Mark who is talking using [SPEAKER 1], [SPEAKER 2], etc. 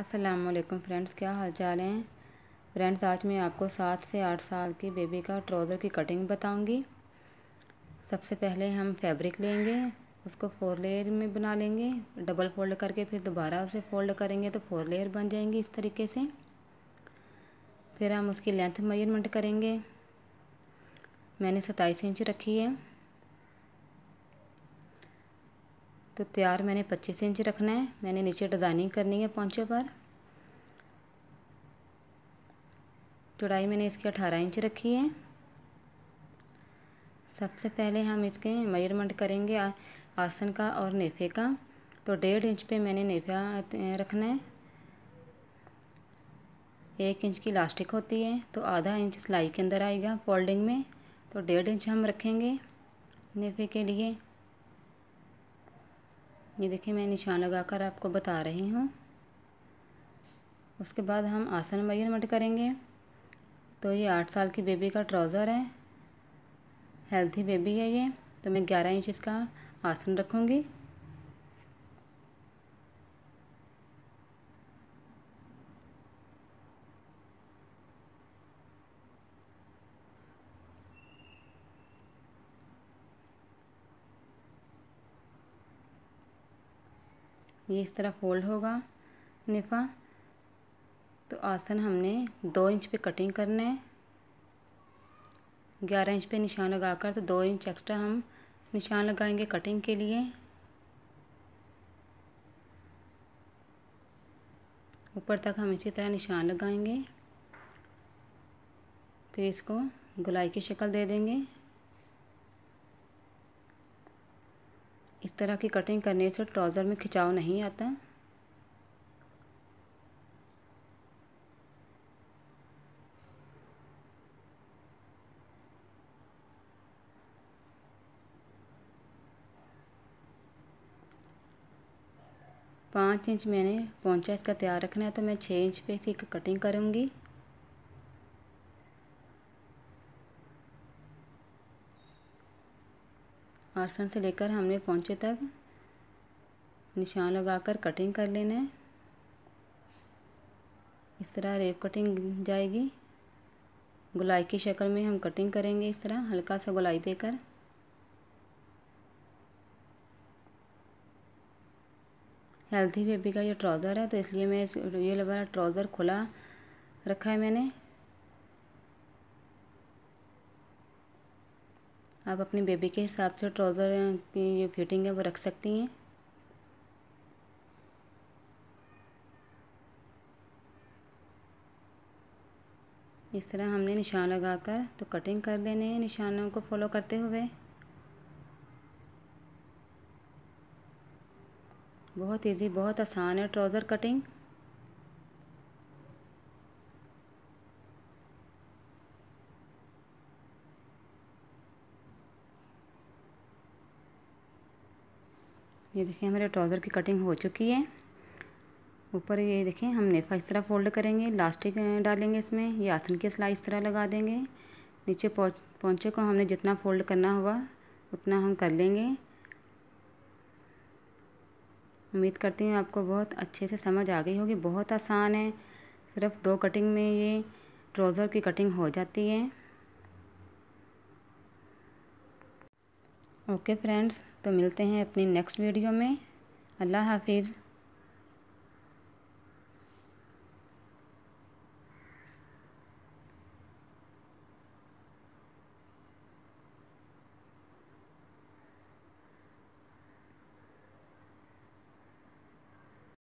[SPEAKER 1] Aslam friends क्या हाल चाल हैं फ्रेंड्स आज मैं आपको सात से आठ साल की बेबी का ट्राउज़र की कटिंग बताऊंगी सबसे पहले हम फैब्रिक लेंगे उसको फोर लेयर में बना लेंगे डबल फोल्ड करके फिर दोबारा उसे फोल्ड करेंगे तो फोर लेयर बन जाएंगी इस तरीके से फिर हम उसकी लेंथ मेजरमेंट करेंगे मैंने सताईस इंच रखी है तो तैयार मैंने पच्चीस इंच रखना है मैंने नीचे डिज़ाइनिंग करनी है पौचे पर चौड़ाई मैंने इसकी अठारह इंच रखी है सबसे पहले हम इसके मेजरमेंट करेंगे आसन का और नेफे का तो डेढ़ इंच पे मैंने नेफा रखना है एक इंच की इलास्टिक होती है तो आधा इंच सिलाई के अंदर आएगा फोल्डिंग में तो डेढ़ इंच हम रखेंगे नेफे के लिए ये देखिए मैं निशान लगाकर आपको बता रही हूँ उसके बाद हम आसन मेजरमेंट करेंगे तो ये आठ साल की बेबी का ट्राउज़र है हेल्थी बेबी है ये तो मैं ग्यारह इंच इसका आसन रखूँगी ये इस तरह फोल्ड होगा निफा तो आसन हमने दो इंच पे कटिंग करना है ग्यारह इंच पे निशान लगाकर तो दो इंच एक्स्ट्रा हम निशान लगाएंगे कटिंग के लिए ऊपर तक हम इसी तरह निशान लगाएंगे फिर इसको गुलाई की शक्ल दे देंगे इस तरह की कटिंग करने से ट्राउज़र में खिंचाव नहीं आता पाँच इंच मैंने पहुंचा इसका तैयार रखना है तो मैं छः इंच पे इसकी कटिंग करूँगी आसन से लेकर हमने पहुँचे तक निशान लगाकर कटिंग कर लेना है इस तरह रेप कटिंग जाएगी गुलाई की शक्ल में हम कटिंग करेंगे इस तरह हल्का सा गुलाई देकर हेल्थी बेबी का ये ट्राउज़र है तो इसलिए मैं इस ये वाला ट्राउज़र खुला रखा है मैंने आप अपने बेबी के हिसाब से ट्राउज़र की ये फिटिंग है वो रख सकती हैं इस तरह हमने निशान लगाकर तो कटिंग कर देने हैं निशानों को फॉलो करते हुए बहुत इजी बहुत आसान है ट्राउज़र कटिंग ये देखिए हमारे ट्राउज़र की कटिंग हो चुकी है ऊपर ये देखिए हम नेफा इस तरह फोल्ड करेंगे लास्टिक डालेंगे इसमें ये आसन की सिलाई इस तरह लगा देंगे नीचे पहुँचे को हमने जितना फोल्ड करना हुआ उतना हम कर लेंगे उम्मीद करती हूँ आपको बहुत अच्छे से समझ आ गई होगी बहुत आसान है सिर्फ दो कटिंग में ये ट्राउज़र की कटिंग हो जाती है ओके फ्रेंड्स तो मिलते हैं अपनी नेक्स्ट वीडियो में अल्लाह हाफिज़